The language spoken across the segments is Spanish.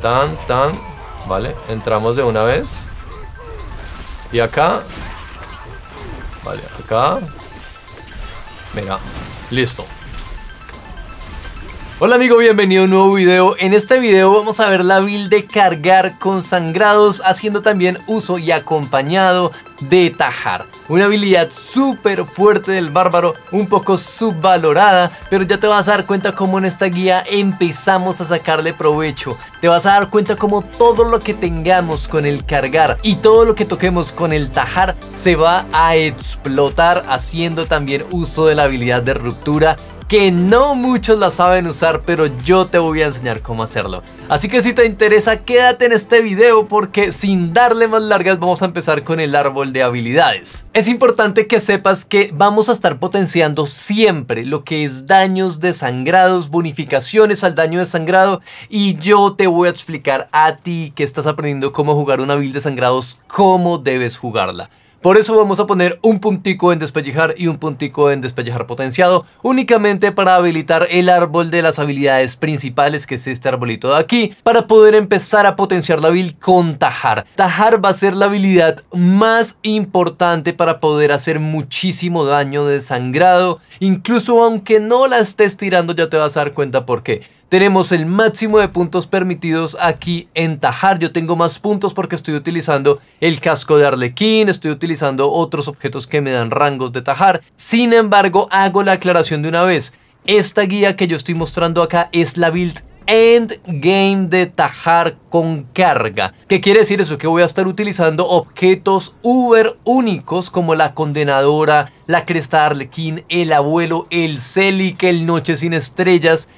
Tan, tan. Vale, entramos de una vez. Y acá. Vale, acá. Venga, listo. Hola amigo, bienvenido a un nuevo video. En este video vamos a ver la build de cargar con sangrados haciendo también uso y acompañado de tajar. Una habilidad súper fuerte del bárbaro, un poco subvalorada, pero ya te vas a dar cuenta cómo en esta guía empezamos a sacarle provecho. Te vas a dar cuenta cómo todo lo que tengamos con el cargar y todo lo que toquemos con el tajar se va a explotar haciendo también uso de la habilidad de ruptura que no muchos la saben usar, pero yo te voy a enseñar cómo hacerlo. Así que si te interesa, quédate en este video porque sin darle más largas vamos a empezar con el árbol de habilidades. Es importante que sepas que vamos a estar potenciando siempre lo que es daños desangrados, bonificaciones al daño de sangrado y yo te voy a explicar a ti que estás aprendiendo cómo jugar una build sangrados cómo debes jugarla. Por eso vamos a poner un puntico en despellejar y un puntico en despellejar potenciado, únicamente para habilitar el árbol de las habilidades principales, que es este arbolito de aquí, para poder empezar a potenciar la build con tajar. Tajar va a ser la habilidad más importante para poder hacer muchísimo daño de sangrado, incluso aunque no la estés tirando ya te vas a dar cuenta por qué tenemos el máximo de puntos permitidos aquí en Tajar. Yo tengo más puntos porque estoy utilizando el casco de Arlequín, estoy utilizando otros objetos que me dan rangos de Tajar. Sin embargo, hago la aclaración de una vez. Esta guía que yo estoy mostrando acá es la build endgame de Tajar con carga. ¿Qué quiere decir eso? Que voy a estar utilizando objetos uber únicos como la condenadora, la cresta de Arlequín, el abuelo, el celic, el noche sin estrellas,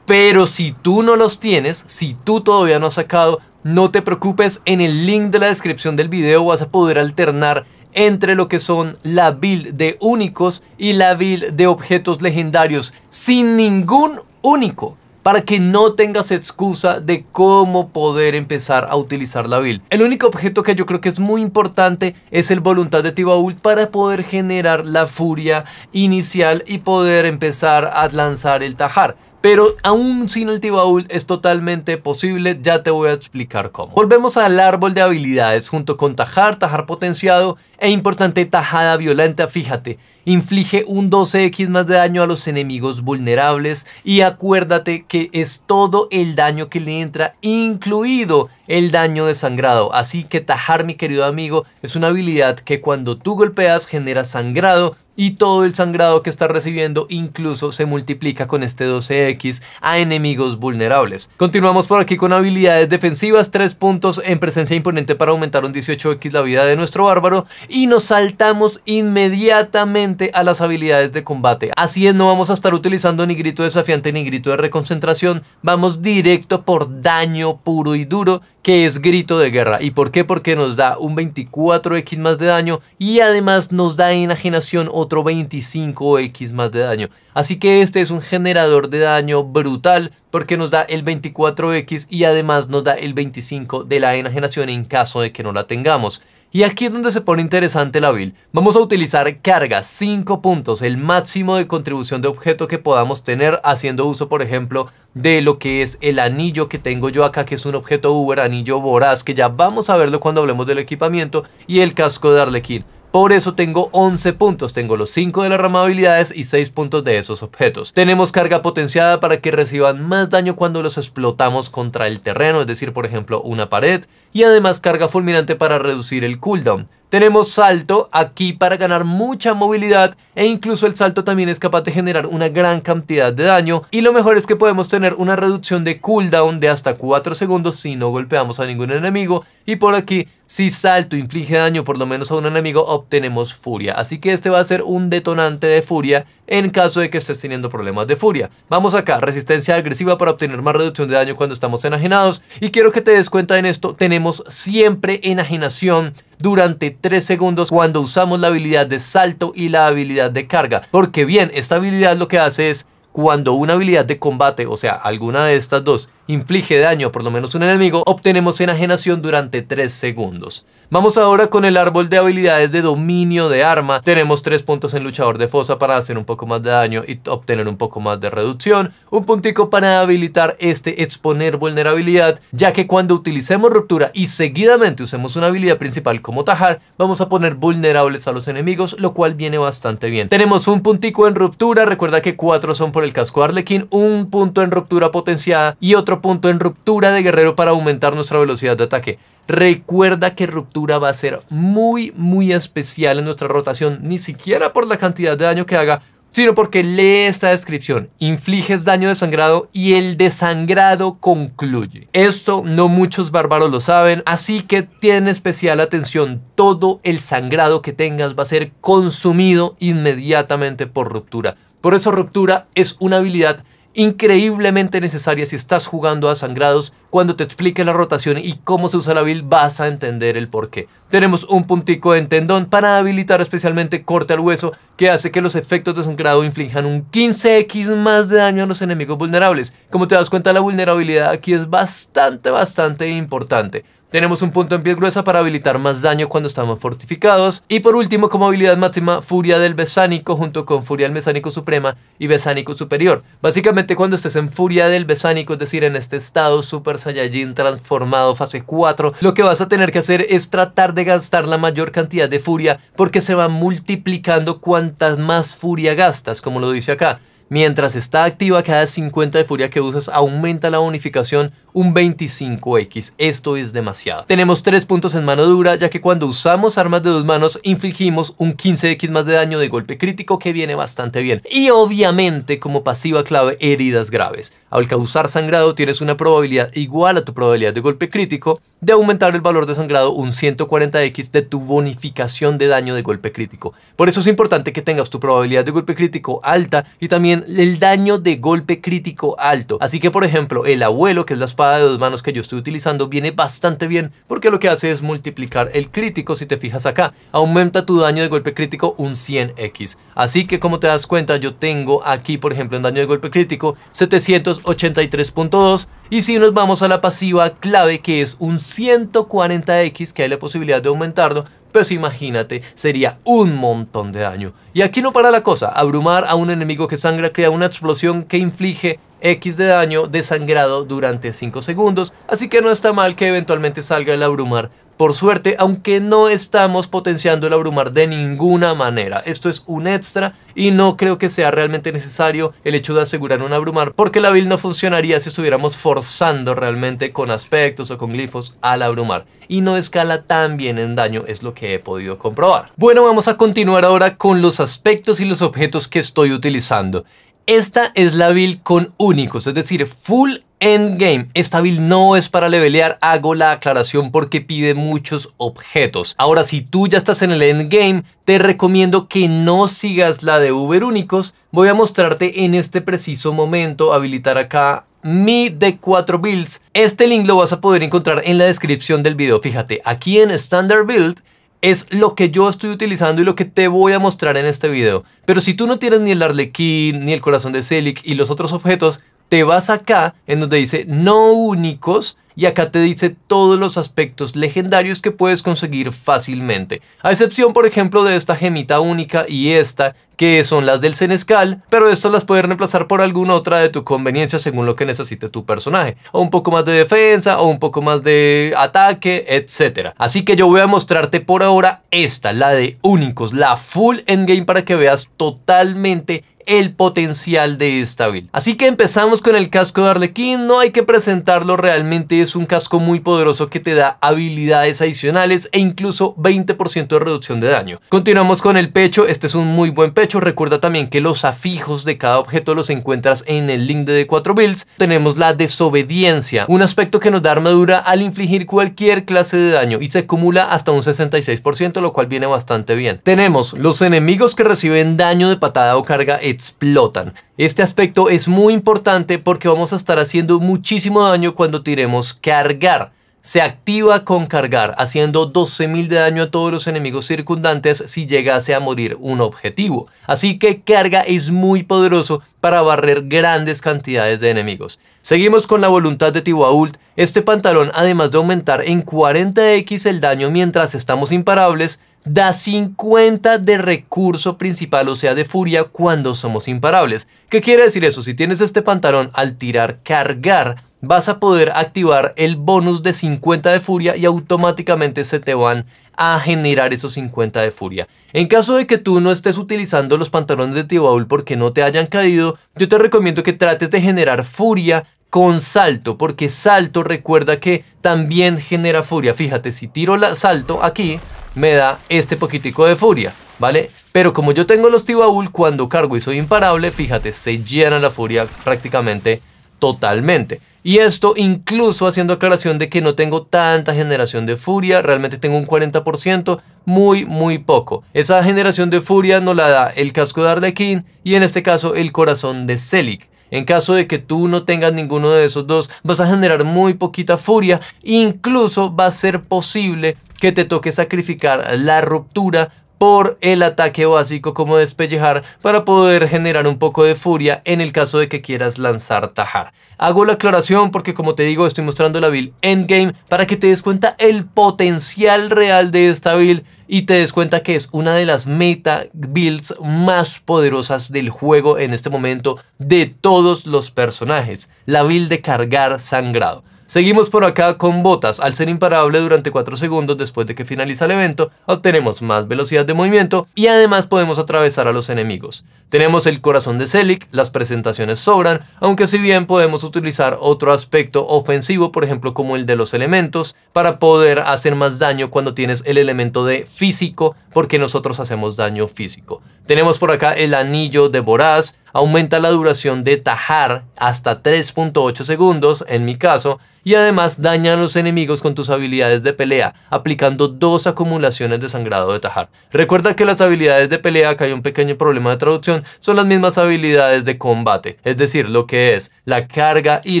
pero si tú no los tienes, si tú todavía no has sacado, no te preocupes, en el link de la descripción del video vas a poder alternar entre lo que son la build de únicos y la build de objetos legendarios sin ningún único para que no tengas excusa de cómo poder empezar a utilizar la build. El único objeto que yo creo que es muy importante es el voluntad de Tibault para poder generar la furia inicial y poder empezar a lanzar el tajar. Pero aún sin tibaúl es totalmente posible, ya te voy a explicar cómo. Volvemos al árbol de habilidades junto con tajar, tajar potenciado e importante tajada violenta, fíjate, inflige un 12x más de daño a los enemigos vulnerables y acuérdate que es todo el daño que le entra, incluido el daño de sangrado. Así que tajar, mi querido amigo, es una habilidad que cuando tú golpeas genera sangrado y todo el sangrado que está recibiendo incluso se multiplica con este 12x a enemigos vulnerables. Continuamos por aquí con habilidades defensivas, 3 puntos en presencia imponente para aumentar un 18x la vida de nuestro bárbaro y nos saltamos inmediatamente a las habilidades de combate. Así es, no vamos a estar utilizando ni grito desafiante ni grito de reconcentración, vamos directo por daño puro y duro que es grito de guerra. ¿Y por qué? Porque nos da un 24x más de daño y además nos da enajenación o otro 25x más de daño. Así que este es un generador de daño brutal porque nos da el 24x y además nos da el 25 de la enajenación en caso de que no la tengamos. Y aquí es donde se pone interesante la build. Vamos a utilizar carga, 5 puntos, el máximo de contribución de objeto que podamos tener haciendo uso, por ejemplo, de lo que es el anillo que tengo yo acá, que es un objeto Uber, anillo voraz, que ya vamos a verlo cuando hablemos del equipamiento, y el casco de Arlequín. Por eso tengo 11 puntos, tengo los 5 de las ramabilidades y 6 puntos de esos objetos. Tenemos carga potenciada para que reciban más daño cuando los explotamos contra el terreno, es decir, por ejemplo, una pared, y además carga fulminante para reducir el cooldown. Tenemos salto aquí para ganar mucha movilidad e incluso el salto también es capaz de generar una gran cantidad de daño y lo mejor es que podemos tener una reducción de cooldown de hasta 4 segundos si no golpeamos a ningún enemigo y por aquí si salto inflige daño por lo menos a un enemigo obtenemos furia, así que este va a ser un detonante de furia en caso de que estés teniendo problemas de furia. Vamos acá, resistencia agresiva para obtener más reducción de daño cuando estamos enajenados y quiero que te des cuenta en esto, tenemos siempre enajenación durante 3 segundos cuando usamos la habilidad de salto y la habilidad de carga. Porque bien, esta habilidad lo que hace es cuando una habilidad de combate, o sea, alguna de estas dos, inflige daño por lo menos un enemigo, obtenemos enajenación durante 3 segundos. Vamos ahora con el árbol de habilidades de dominio de arma. Tenemos 3 puntos en luchador de fosa para hacer un poco más de daño y obtener un poco más de reducción. Un puntico para habilitar este exponer vulnerabilidad, ya que cuando utilicemos ruptura y seguidamente usemos una habilidad principal como tajar, vamos a poner vulnerables a los enemigos, lo cual viene bastante bien. Tenemos un puntico en ruptura, recuerda que 4 son por el casco Arlequín, un punto en ruptura potenciada y otro punto en ruptura de guerrero para aumentar nuestra velocidad de ataque. Recuerda que ruptura va a ser muy, muy especial en nuestra rotación, ni siquiera por la cantidad de daño que haga, sino porque lee esta descripción. Infliges daño de sangrado y el desangrado concluye. Esto no muchos bárbaros lo saben, así que tiene especial atención. Todo el sangrado que tengas va a ser consumido inmediatamente por ruptura. Por eso ruptura es una habilidad increíblemente necesaria si estás jugando a sangrados. Cuando te explique la rotación y cómo se usa la build vas a entender el porqué tenemos un puntico en tendón para habilitar especialmente corte al hueso que hace que los efectos de sangrado inflijan un 15x más de daño a los enemigos vulnerables. Como te das cuenta la vulnerabilidad aquí es bastante bastante importante. Tenemos un punto en piel gruesa para habilitar más daño cuando estamos fortificados. Y por último, como habilidad máxima, Furia del Besánico junto con Furia del Besánico Suprema y Besánico Superior. Básicamente cuando estés en Furia del Besánico, es decir, en este estado Super Saiyajin transformado fase 4, lo que vas a tener que hacer es tratar de gastar la mayor cantidad de furia porque se va multiplicando cuantas más furia gastas, como lo dice acá. Mientras está activa, cada 50 de furia que usas aumenta la bonificación un 25x. Esto es demasiado. Tenemos 3 puntos en mano dura, ya que cuando usamos armas de dos manos, infligimos un 15x más de daño de golpe crítico que viene bastante bien. Y obviamente, como pasiva clave, heridas graves. Al causar sangrado, tienes una probabilidad igual a tu probabilidad de golpe crítico de aumentar el valor de sangrado un 140x de tu bonificación de daño de golpe crítico. Por eso es importante que tengas tu probabilidad de golpe crítico alta y también el daño de golpe crítico alto. Así que, por ejemplo, el abuelo, que es la espada de dos manos que yo estoy utilizando, viene bastante bien porque lo que hace es multiplicar el crítico. Si te fijas acá, aumenta tu daño de golpe crítico un 100x. Así que, como te das cuenta, yo tengo aquí, por ejemplo, en daño de golpe crítico 783.2. Y si nos vamos a la pasiva clave, que es un 140x, que hay la posibilidad de aumentarlo, pues imagínate, sería un montón de daño. Y aquí no para la cosa, abrumar a un enemigo que sangra crea una explosión que inflige X de daño desangrado durante 5 segundos, así que no está mal que eventualmente salga el abrumar por suerte, aunque no estamos potenciando el abrumar de ninguna manera, esto es un extra y no creo que sea realmente necesario el hecho de asegurar un abrumar porque la build no funcionaría si estuviéramos forzando realmente con aspectos o con glifos al abrumar y no escala tan bien en daño es lo que he podido comprobar. Bueno, vamos a continuar ahora con los aspectos y los objetos que estoy utilizando. Esta es la build con únicos, es decir, full endgame. Esta build no es para levelear, hago la aclaración porque pide muchos objetos. Ahora, si tú ya estás en el endgame, te recomiendo que no sigas la de Uber Únicos. Voy a mostrarte en este preciso momento, habilitar acá mi de 4 builds. Este link lo vas a poder encontrar en la descripción del video. Fíjate, aquí en Standard Build es lo que yo estoy utilizando y lo que te voy a mostrar en este video. Pero si tú no tienes ni el Arlequín, ni el corazón de Celic y los otros objetos, te vas acá en donde dice no únicos y acá te dice todos los aspectos legendarios que puedes conseguir fácilmente. A excepción, por ejemplo, de esta gemita única y esta, que son las del Senescal, pero estas las puedes reemplazar por alguna otra de tu conveniencia según lo que necesite tu personaje. O un poco más de defensa, o un poco más de ataque, etc. Así que yo voy a mostrarte por ahora esta, la de únicos, la full endgame para que veas totalmente el potencial de esta build. Así que empezamos con el casco de Arlequín, no hay que presentarlo realmente, es un casco muy poderoso que te da habilidades adicionales e incluso 20% de reducción de daño. Continuamos con el pecho, este es un muy buen pecho, recuerda también que los afijos de cada objeto los encuentras en el link de 4 Builds. Tenemos la desobediencia, un aspecto que nos da armadura al infligir cualquier clase de daño y se acumula hasta un 66%, lo cual viene bastante bien. Tenemos los enemigos que reciben daño de patada o carga explotan. Este aspecto es muy importante porque vamos a estar haciendo muchísimo daño cuando tiremos cargar. Se activa con cargar, haciendo 12.000 de daño a todos los enemigos circundantes si llegase a morir un objetivo. Así que carga es muy poderoso para barrer grandes cantidades de enemigos. Seguimos con la voluntad de Tiwault. Este pantalón, además de aumentar en 40x el daño mientras estamos imparables, da 50 de recurso principal, o sea, de furia, cuando somos imparables. ¿Qué quiere decir eso? Si tienes este pantalón al tirar cargar, vas a poder activar el bonus de 50 de furia y automáticamente se te van a generar esos 50 de furia. En caso de que tú no estés utilizando los pantalones de Tibaul porque no te hayan caído, yo te recomiendo que trates de generar furia con salto, porque salto recuerda que también genera furia. Fíjate, si tiro el salto aquí, me da este poquitico de furia, ¿vale? Pero como yo tengo los tibaúl, cuando cargo y soy imparable, fíjate, se llena la furia prácticamente totalmente. Y esto incluso haciendo aclaración de que no tengo tanta generación de furia, realmente tengo un 40%, muy, muy poco. Esa generación de furia nos la da el casco de Arlequín y en este caso el corazón de Celic. En caso de que tú no tengas ninguno de esos dos, vas a generar muy poquita furia. Incluso va a ser posible que te toque sacrificar la ruptura por el ataque básico como despellejar para poder generar un poco de furia en el caso de que quieras lanzar tajar. Hago la aclaración porque como te digo estoy mostrando la build endgame para que te des cuenta el potencial real de esta build y te des cuenta que es una de las meta builds más poderosas del juego en este momento de todos los personajes, la build de cargar sangrado. Seguimos por acá con botas. Al ser imparable durante 4 segundos después de que finaliza el evento, obtenemos más velocidad de movimiento y además podemos atravesar a los enemigos. Tenemos el corazón de Celic, las presentaciones sobran, aunque si bien podemos utilizar otro aspecto ofensivo, por ejemplo como el de los elementos, para poder hacer más daño cuando tienes el elemento de físico, porque nosotros hacemos daño físico. Tenemos por acá el anillo de Voraz, aumenta la duración de tajar hasta 3.8 segundos en mi caso y además daña a los enemigos con tus habilidades de pelea, aplicando dos acumulaciones de sangrado de tajar. Recuerda que las habilidades de pelea, que hay un pequeño problema de traducción, son las mismas habilidades de combate, es decir, lo que es la carga y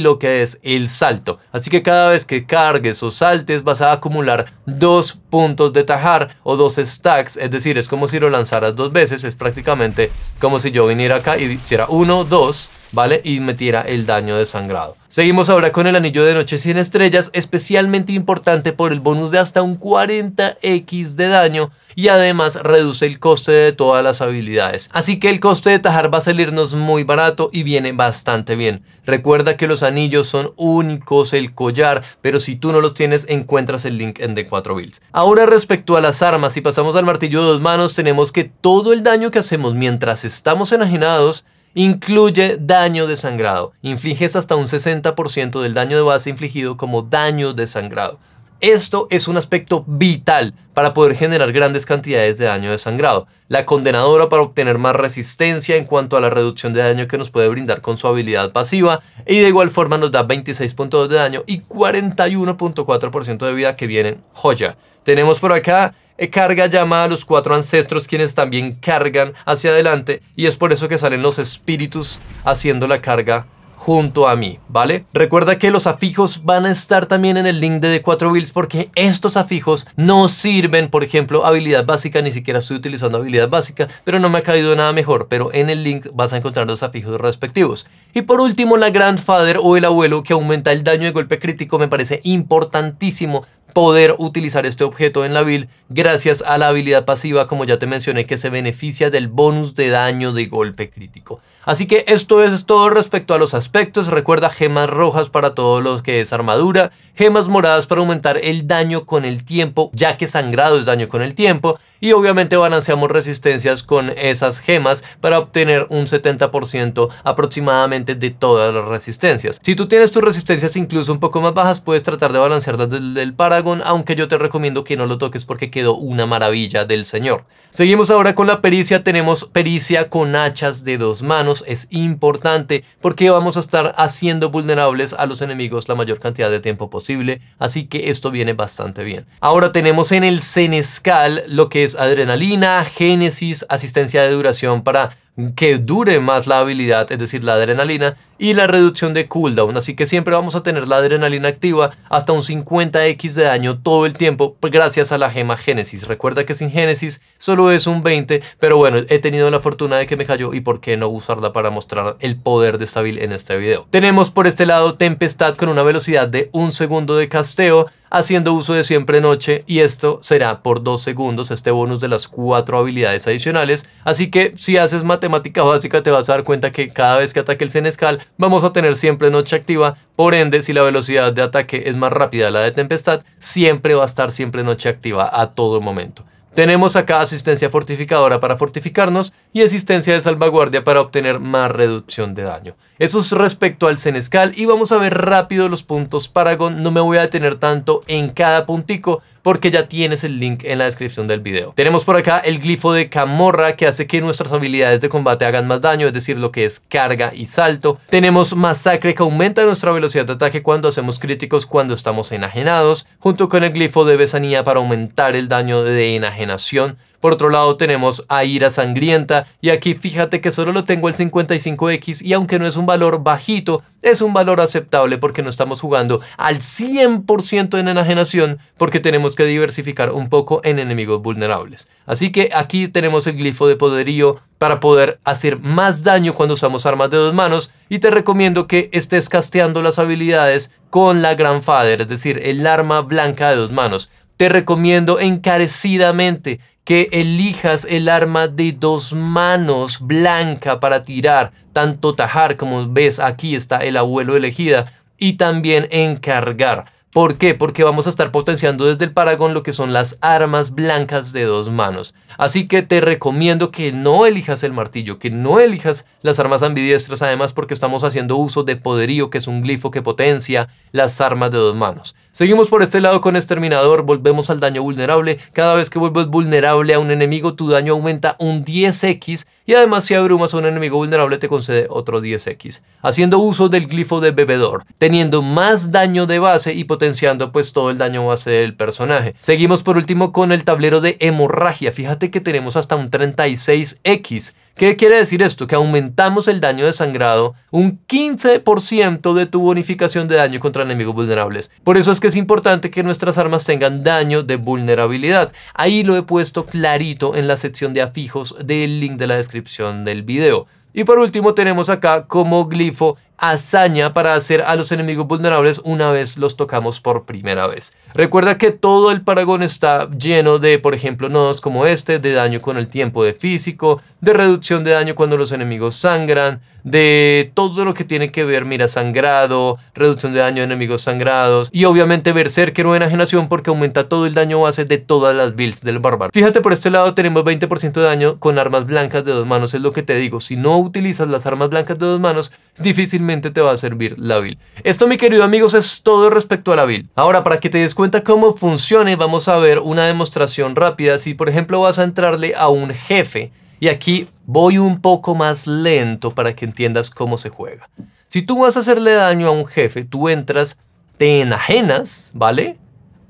lo que es el salto. Así que cada vez que cargues o saltes vas a acumular dos puntos de tajar o dos stacks, es decir, es como si lo lanzaras dos veces, es prácticamente como si yo viniera acá y Hiciera 1, 2, ¿vale? Y metiera el daño de sangrado. Seguimos ahora con el anillo de noche 100 estrellas, especialmente importante por el bonus de hasta un 40x de daño y además reduce el coste de todas las habilidades. Así que el coste de tajar va a salirnos muy barato y viene bastante bien. Recuerda que los anillos son únicos, el collar, pero si tú no los tienes encuentras el link en D4 Builds. Ahora respecto a las armas, si pasamos al martillo de dos manos tenemos que todo el daño que hacemos mientras estamos enajenados incluye daño de sangrado. Infliges hasta un 60% del daño de base infligido como daño de sangrado. Esto es un aspecto vital para poder generar grandes cantidades de daño de sangrado. La condenadora para obtener más resistencia en cuanto a la reducción de daño que nos puede brindar con su habilidad pasiva. Y de igual forma nos da 26.2 de daño y 41.4% de vida que vienen joya. Tenemos por acá eh, carga llama a los cuatro ancestros quienes también cargan hacia adelante y es por eso que salen los espíritus haciendo la carga junto a mí, ¿vale? Recuerda que los afijos van a estar también en el link de cuatro 4 Builds porque estos afijos no sirven, por ejemplo, habilidad básica, ni siquiera estoy utilizando habilidad básica, pero no me ha caído nada mejor, pero en el link vas a encontrar los afijos respectivos. Y por último, la Grandfather o el abuelo que aumenta el daño de golpe crítico me parece importantísimo poder utilizar este objeto en la build gracias a la habilidad pasiva, como ya te mencioné, que se beneficia del bonus de daño de golpe crítico. Así que esto es todo respecto a los aspectos. Recuerda gemas rojas para todos los que es armadura, gemas moradas para aumentar el daño con el tiempo, ya que sangrado es daño con el tiempo, y obviamente balanceamos resistencias con esas gemas para obtener un 70% aproximadamente de todas las resistencias. Si tú tienes tus resistencias incluso un poco más bajas, puedes tratar de balancearlas desde el paraguas aunque yo te recomiendo que no lo toques porque quedó una maravilla del señor. Seguimos ahora con la pericia, tenemos pericia con hachas de dos manos, es importante porque vamos a estar haciendo vulnerables a los enemigos la mayor cantidad de tiempo posible, así que esto viene bastante bien. Ahora tenemos en el Senescal lo que es adrenalina, génesis, asistencia de duración para que dure más la habilidad, es decir, la adrenalina, y la reducción de cooldown, así que siempre vamos a tener la adrenalina activa hasta un 50x de daño todo el tiempo gracias a la gema Génesis. Recuerda que sin Génesis solo es un 20, pero bueno, he tenido la fortuna de que me cayó y por qué no usarla para mostrar el poder de esta build en este video. Tenemos por este lado Tempestad con una velocidad de un segundo de casteo, haciendo uso de siempre noche y esto será por 2 segundos este bonus de las 4 habilidades adicionales así que si haces matemática básica te vas a dar cuenta que cada vez que ataque el Senescal vamos a tener siempre noche activa, por ende, si la velocidad de ataque es más rápida la de tempestad, siempre va a estar siempre noche activa a todo momento. Tenemos acá asistencia fortificadora para fortificarnos y asistencia de salvaguardia para obtener más reducción de daño. Eso es respecto al Senescal y vamos a ver rápido los puntos Paragon, no me voy a detener tanto en cada puntico porque ya tienes el link en la descripción del video. Tenemos por acá el glifo de Camorra que hace que nuestras habilidades de combate hagan más daño, es decir, lo que es carga y salto. Tenemos Masacre que aumenta nuestra velocidad de ataque cuando hacemos críticos cuando estamos enajenados, junto con el glifo de Besanía para aumentar el daño de enajenación por otro lado tenemos a Ira Sangrienta y aquí fíjate que solo lo tengo el 55X y aunque no es un valor bajito, es un valor aceptable porque no estamos jugando al 100% en enajenación porque tenemos que diversificar un poco en enemigos vulnerables. Así que aquí tenemos el glifo de poderío para poder hacer más daño cuando usamos armas de dos manos y te recomiendo que estés casteando las habilidades con la Grandfather, es decir, el arma blanca de dos manos. Te recomiendo encarecidamente que elijas el arma de dos manos blanca para tirar, tanto tajar como ves aquí está el abuelo elegida, y también encargar. ¿Por qué? Porque vamos a estar potenciando desde el paragón lo que son las armas blancas de dos manos. Así que te recomiendo que no elijas el martillo, que no elijas las armas ambidiestras, además porque estamos haciendo uso de poderío, que es un glifo que potencia las armas de dos manos. Seguimos por este lado con Exterminador, volvemos al daño vulnerable. Cada vez que vuelves vulnerable a un enemigo, tu daño aumenta un 10x y además si abrumas a un enemigo vulnerable te concede otro 10x. Haciendo uso del glifo de bebedor, teniendo más daño de base y potencia pues todo el daño va a ser del personaje. Seguimos por último con el tablero de hemorragia. Fíjate que tenemos hasta un 36X. ¿Qué quiere decir esto? Que aumentamos el daño de sangrado un 15% de tu bonificación de daño contra enemigos vulnerables. Por eso es que es importante que nuestras armas tengan daño de vulnerabilidad. Ahí lo he puesto clarito en la sección de afijos del link de la descripción del video. Y por último tenemos acá como glifo hazaña para hacer a los enemigos vulnerables una vez los tocamos por primera vez. Recuerda que todo el paragón está lleno de, por ejemplo, nodos como este, de daño con el tiempo de físico, de reducción de daño cuando los enemigos sangran, de todo lo que tiene que ver, mira, sangrado, reducción de daño de enemigos sangrados, y obviamente Berserker o enajenación porque aumenta todo el daño base de todas las builds del bárbaro. Fíjate por este lado tenemos 20% de daño con armas blancas de dos manos, es lo que te digo, si no utilizas las armas blancas de dos manos, difícilmente te va a servir la build. Esto, mi querido amigos, es todo respecto a la build. Ahora, para que te des cuenta cómo funciona, vamos a ver una demostración rápida. Si, por ejemplo, vas a entrarle a un jefe, y aquí voy un poco más lento para que entiendas cómo se juega. Si tú vas a hacerle daño a un jefe, tú entras, te enajenas, ¿vale?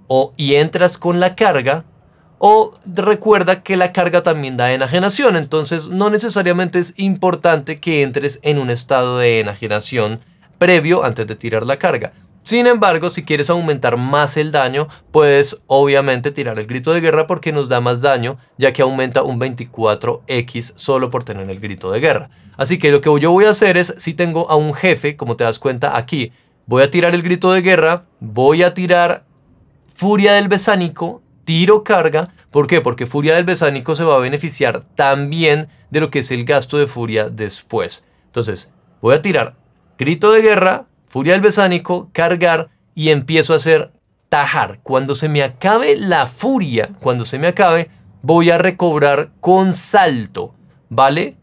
O, y entras con la carga o recuerda que la carga también da enajenación, entonces no necesariamente es importante que entres en un estado de enajenación previo antes de tirar la carga. Sin embargo, si quieres aumentar más el daño, puedes obviamente tirar el grito de guerra porque nos da más daño, ya que aumenta un 24x solo por tener el grito de guerra. Así que lo que yo voy a hacer es, si tengo a un jefe, como te das cuenta aquí, voy a tirar el grito de guerra, voy a tirar furia del besánico tiro carga. ¿Por qué? Porque Furia del Besánico se va a beneficiar también de lo que es el gasto de Furia después. Entonces, voy a tirar Grito de Guerra, Furia del Besánico, cargar y empiezo a hacer tajar. Cuando se me acabe la furia, cuando se me acabe, voy a recobrar con salto, ¿vale?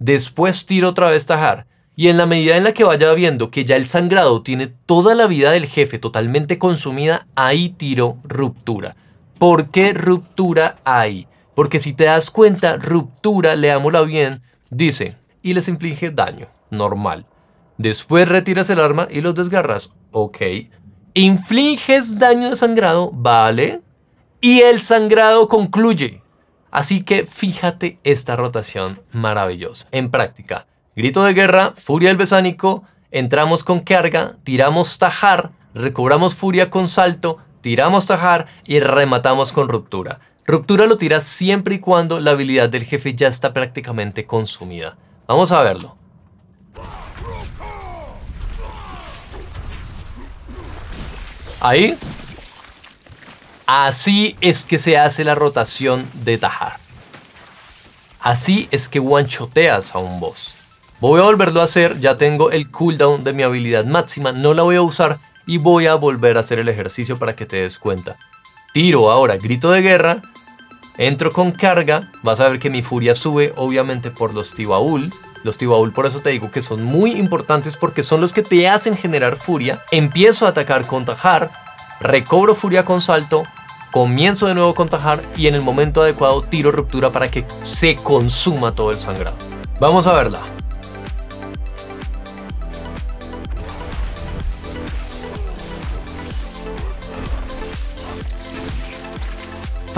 Después tiro otra vez tajar. Y en la medida en la que vaya viendo que ya el sangrado tiene toda la vida del jefe totalmente consumida, ahí tiro ruptura. ¿Por qué ruptura hay? Porque si te das cuenta, ruptura, leámosla bien, dice, y les inflige daño, normal. Después retiras el arma y los desgarras, ok. Infliges daño de sangrado, vale. Y el sangrado concluye. Así que fíjate esta rotación maravillosa. En práctica, grito de guerra, furia del besánico, entramos con carga, tiramos tajar, recobramos furia con salto, tiramos tajar y rematamos con ruptura. Ruptura lo tiras siempre y cuando la habilidad del jefe ya está prácticamente consumida. Vamos a verlo. Ahí. Así es que se hace la rotación de tajar. Así es que guanchoteas a un boss. Voy a volverlo a hacer, ya tengo el cooldown de mi habilidad máxima, no la voy a usar y voy a volver a hacer el ejercicio para que te des cuenta. Tiro ahora grito de guerra, entro con carga, vas a ver que mi furia sube obviamente por los tibaúl, los tibaúl, por eso te digo que son muy importantes porque son los que te hacen generar furia. Empiezo a atacar con tajar, recobro furia con salto, comienzo de nuevo con tajar y en el momento adecuado tiro ruptura para que se consuma todo el sangrado. Vamos a verla.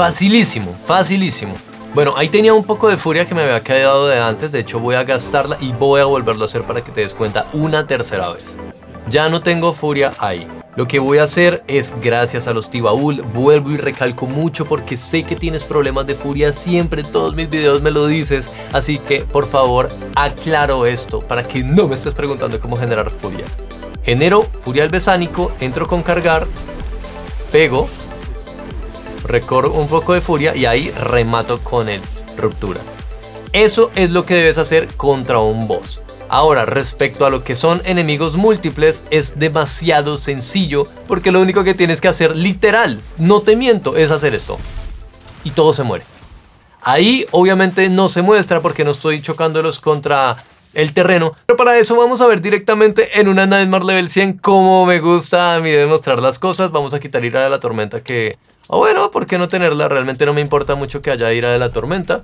Facilísimo, facilísimo. Bueno, ahí tenía un poco de furia que me había quedado de antes, de hecho voy a gastarla y voy a volverlo a hacer para que te des cuenta una tercera vez. Ya no tengo furia ahí. Lo que voy a hacer es, gracias a los Tibaúl, vuelvo y recalco mucho porque sé que tienes problemas de furia siempre, en todos mis videos me lo dices, así que por favor aclaro esto para que no me estés preguntando cómo generar furia. Genero furia al besánico, entro con cargar, pego, recorro un poco de furia y ahí remato con el ruptura. Eso es lo que debes hacer contra un boss. Ahora, respecto a lo que son enemigos múltiples, es demasiado sencillo porque lo único que tienes que hacer, literal, no te miento, es hacer esto. Y todo se muere. Ahí obviamente no se muestra porque no estoy chocándolos contra el terreno, pero para eso vamos a ver directamente en una Nightmare Level 100 cómo me gusta a mí demostrar las cosas. Vamos a quitar ir a la tormenta que o bueno, ¿por qué no tenerla? Realmente no me importa mucho que haya ira de la tormenta.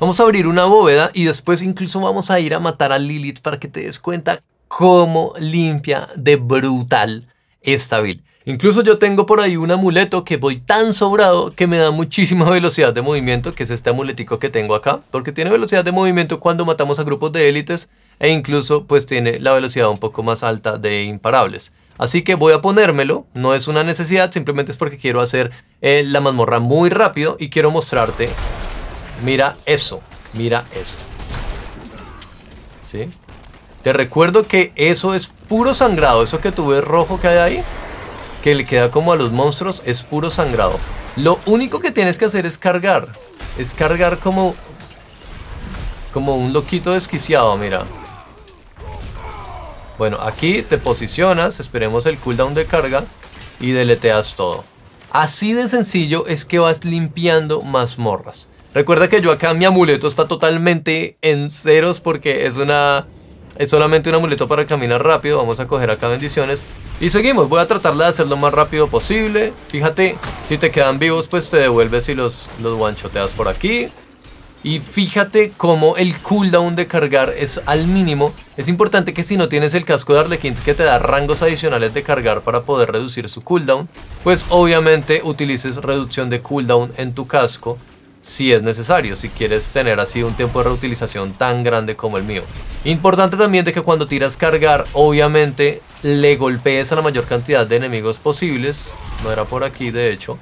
Vamos a abrir una bóveda y después incluso vamos a ir a matar a Lilith para que te des cuenta cómo limpia de brutal esta build. Incluso yo tengo por ahí un amuleto que voy tan sobrado que me da muchísima velocidad de movimiento, que es este amuletico que tengo acá, porque tiene velocidad de movimiento cuando matamos a grupos de élites e incluso pues tiene la velocidad un poco más alta de imparables. Así que voy a ponérmelo, no es una necesidad, simplemente es porque quiero hacer eh, la mazmorra muy rápido y quiero mostrarte, mira eso, mira esto. ¿Sí? Te recuerdo que eso es puro sangrado, eso que tú ves rojo que hay ahí, que le queda como a los monstruos, es puro sangrado. Lo único que tienes que hacer es cargar, es cargar como, como un loquito desquiciado, mira. Bueno, aquí te posicionas, esperemos el cooldown de carga y deleteas todo. Así de sencillo es que vas limpiando mazmorras. Recuerda que yo acá mi amuleto está totalmente en ceros porque es una... Es solamente un amuleto para caminar rápido. Vamos a coger acá bendiciones. Y seguimos. Voy a tratar de hacerlo lo más rápido posible. Fíjate, si te quedan vivos, pues te devuelves y los, los one por aquí. Y fíjate cómo el cooldown de cargar es al mínimo. Es importante que si no tienes el casco de Arlequín que te da rangos adicionales de cargar para poder reducir su cooldown, pues obviamente utilices reducción de cooldown en tu casco si es necesario, si quieres tener así un tiempo de reutilización tan grande como el mío. Importante también de que cuando tiras cargar, obviamente le golpees a la mayor cantidad de enemigos posibles. No era por aquí, de hecho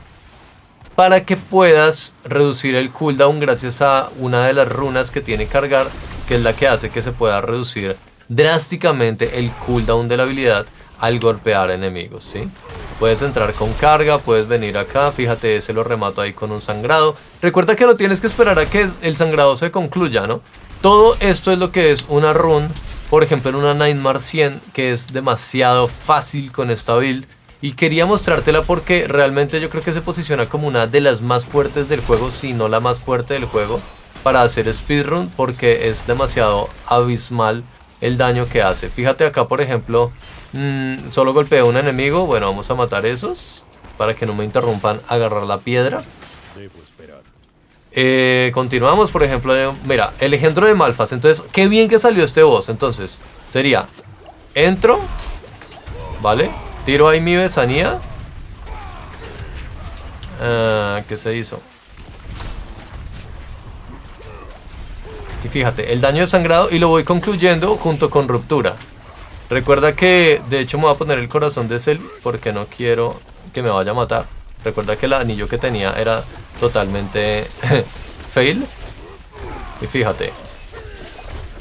para que puedas reducir el cooldown gracias a una de las runas que tiene cargar, que es la que hace que se pueda reducir drásticamente el cooldown de la habilidad al golpear enemigos, ¿sí? Puedes entrar con carga, puedes venir acá, fíjate, se lo remato ahí con un sangrado. Recuerda que no tienes que esperar a que el sangrado se concluya, ¿no? Todo esto es lo que es una run, por ejemplo en una Nightmare 100, que es demasiado fácil con esta build. Y quería mostrártela porque realmente yo creo que se posiciona como una de las más fuertes del juego, si no la más fuerte del juego, para hacer speedrun porque es demasiado abismal el daño que hace. Fíjate acá, por ejemplo, mm, solo golpeé a un enemigo. Bueno, vamos a matar esos para que no me interrumpan agarrar la piedra. Eh, continuamos, por ejemplo, mira, el ejemplo de Malfas. Entonces, qué bien que salió este boss. Entonces, sería, entro, ¿vale? Tiro ahí mi besanía. Ah, ¿Qué se hizo? Y fíjate, el daño de sangrado y lo voy concluyendo junto con ruptura. Recuerda que, de hecho me voy a poner el corazón de Cell porque no quiero que me vaya a matar. Recuerda que el anillo que tenía era totalmente fail. Y fíjate.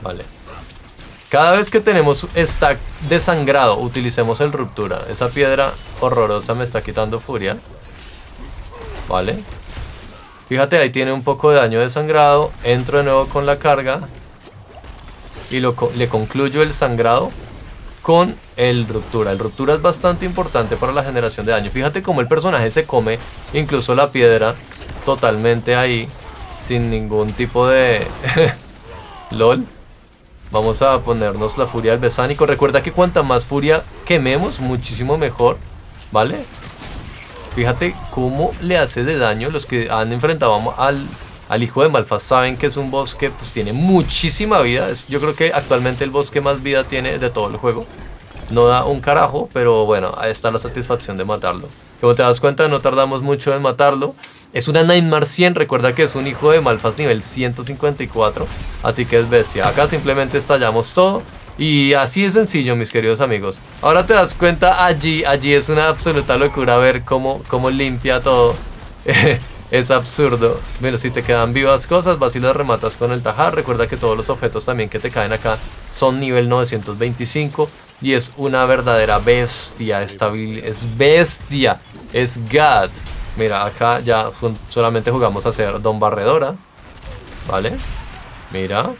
Vale. Cada vez que tenemos stack desangrado, utilicemos el ruptura. Esa piedra horrorosa me está quitando furia. Vale. Fíjate, ahí tiene un poco de daño de sangrado. Entro de nuevo con la carga. Y le concluyo el sangrado con el ruptura. El ruptura es bastante importante para la generación de daño. Fíjate cómo el personaje se come incluso la piedra totalmente ahí. Sin ningún tipo de... LOL. Vamos a ponernos la furia del besánico. Recuerda que cuanta más furia quememos, muchísimo mejor. ¿Vale? Fíjate cómo le hace de daño los que han enfrentado al, al hijo de malfa. Saben que es un bosque, pues, tiene muchísima vida. yo creo que actualmente el bosque más vida tiene de todo el juego. No da un carajo, pero bueno, ahí está la satisfacción de matarlo. Como te das cuenta, no tardamos mucho en matarlo. Es una Nightmare 100, recuerda que es un hijo de Malfas nivel 154, así que es bestia. Acá simplemente estallamos todo y así de sencillo, mis queridos amigos. Ahora te das cuenta allí, allí es una absoluta locura ver cómo, cómo limpia todo. es absurdo. Mira, si te quedan vivas cosas, vas y las rematas con el tajar. Recuerda que todos los objetos también que te caen acá son nivel 925. Y es una verdadera bestia Es bestia. Es God. Mira, acá ya solamente jugamos a ser Don Barredora. ¿Vale? Mira.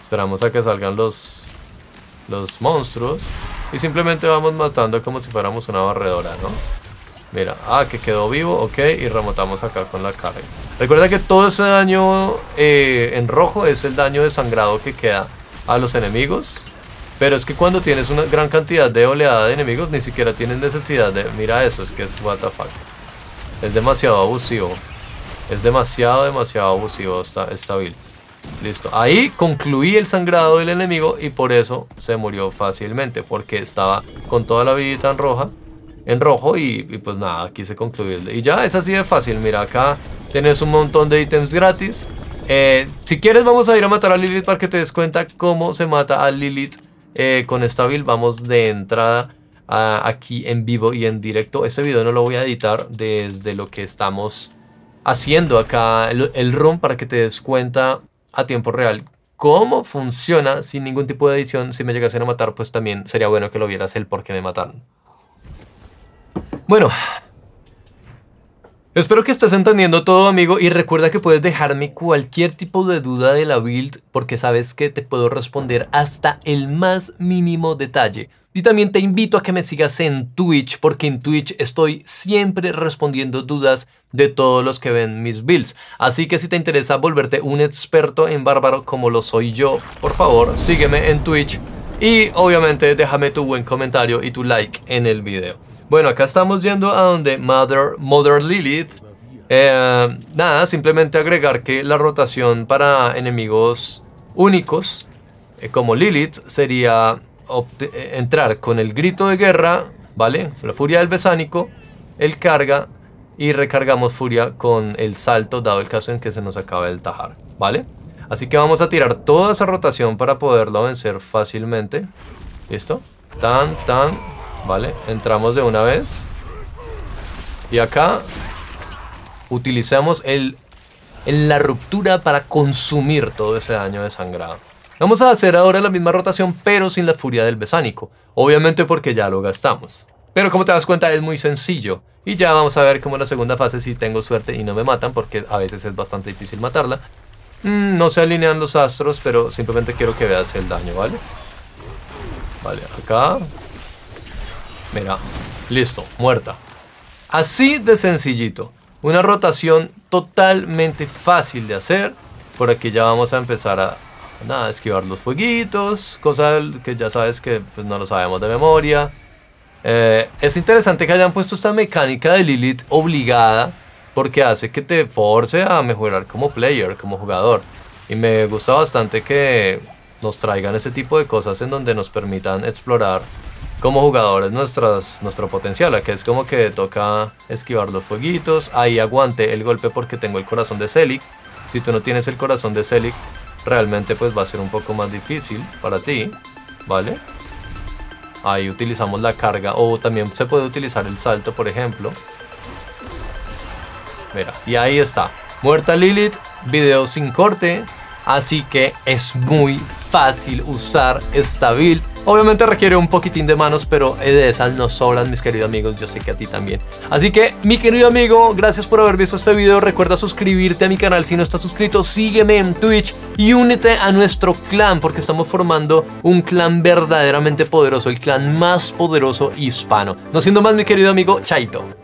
Esperamos a que salgan los, los monstruos. Y simplemente vamos matando como si fuéramos una barredora, ¿no? Mira, ah, que quedó vivo, ok, y remotamos acá con la carga. Recuerda que todo ese daño eh, en rojo es el daño de sangrado que queda a los enemigos. Pero es que cuando tienes una gran cantidad de oleada de enemigos, ni siquiera tienes necesidad de... Mira eso, es que es WTF es demasiado abusivo. Es demasiado, demasiado abusivo esta, build. Listo. Ahí concluí el sangrado del enemigo y por eso se murió fácilmente. Porque estaba con toda la vida en roja. En rojo y, pues nada, quise concluir Y ya, es así de fácil. Mira, acá tienes un montón de ítems gratis. Eh, si quieres vamos a ir a matar a Lilith para que te des cuenta cómo se mata a Lilith eh, con esta build. Vamos de entrada aquí en vivo y en directo. Este video no lo voy a editar desde lo que estamos haciendo acá, el, el para que te des cuenta a tiempo real cómo funciona sin ningún tipo de edición. Si me llegasen a matar, pues también sería bueno que lo vieras el por qué me mataron. Bueno, Espero que estés entendiendo todo, amigo, y recuerda que puedes dejarme cualquier tipo de duda de la build porque sabes que te puedo responder hasta el más mínimo detalle. Y también te invito a que me sigas en Twitch porque en Twitch estoy siempre respondiendo dudas de todos los que ven mis builds. Así que si te interesa volverte un experto en bárbaro como lo soy yo, por favor, sígueme en Twitch y obviamente déjame tu buen comentario y tu like en el video. Bueno, acá estamos yendo a donde Mother, Lilith. Eh, nada, simplemente agregar que la rotación para enemigos únicos, eh, como Lilith, sería eh, entrar con el grito de guerra, ¿vale? La furia del besánico, el carga y recargamos furia con el salto, dado el caso en que se nos acaba el tajar, ¿vale? Así que vamos a tirar toda esa rotación para poderlo vencer fácilmente. ¿Listo? Tan, tan, Vale, entramos de una vez. Y acá utilizamos el, en la ruptura para consumir todo ese daño de sangrado. Vamos a hacer ahora la misma rotación, pero sin la furia del besánico. Obviamente porque ya lo gastamos. Pero como te das cuenta es muy sencillo. Y ya vamos a ver cómo la segunda fase si tengo suerte y no me matan, porque a veces es bastante difícil matarla. Mm, no se alinean los astros, pero simplemente quiero que veas el daño, ¿vale? Vale, acá Mira, listo, muerta. Así de sencillito. Una rotación totalmente fácil de hacer. Por aquí ya vamos a empezar a esquivar los fueguitos, Cosa que ya sabes que pues, no lo sabemos de memoria. Eh, es interesante que hayan puesto esta mecánica de Lilith obligada porque hace que te force a mejorar como player, como jugador. Y me gusta bastante que nos traigan ese tipo de cosas en donde nos permitan explorar como jugadores nuestras, nuestro potencial. que es como que toca esquivar los fueguitos. Ahí aguante el golpe porque tengo el corazón de Celic. Si tú no tienes el corazón de Celic, realmente pues va a ser un poco más difícil para ti. ¿Vale? Ahí utilizamos la carga. O también se puede utilizar el salto, por ejemplo. Mira, y ahí está. Muerta Lilith, video sin corte. Así que es muy fácil usar esta build Obviamente requiere un poquitín de manos, pero eh, de esas no sobran, mis queridos amigos. Yo sé que a ti también. Así que, mi querido amigo, gracias por haber visto este video. Recuerda suscribirte a mi canal si no estás suscrito. Sígueme en Twitch y únete a nuestro clan, porque estamos formando un clan verdaderamente poderoso, el clan más poderoso hispano. No siendo más, mi querido amigo, chaito.